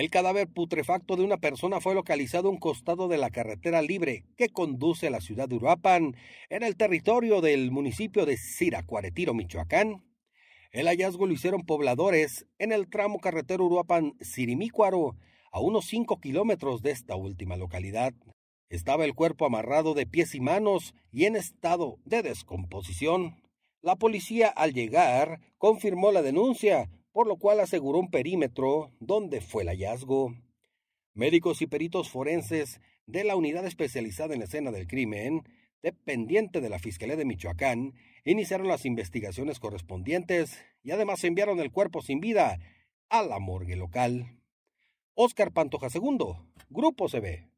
El cadáver putrefacto de una persona fue localizado a un costado de la carretera libre que conduce a la ciudad de Uruapan, en el territorio del municipio de Siracuaretiro, Michoacán. El hallazgo lo hicieron pobladores en el tramo carretero Uruapan-Sirimícuaro, a unos 5 kilómetros de esta última localidad. Estaba el cuerpo amarrado de pies y manos y en estado de descomposición. La policía al llegar confirmó la denuncia, por lo cual aseguró un perímetro donde fue el hallazgo. Médicos y peritos forenses de la unidad especializada en la escena del crimen, dependiente de la Fiscalía de Michoacán, iniciaron las investigaciones correspondientes y además enviaron el cuerpo sin vida a la morgue local. Oscar Pantoja II, Grupo CB.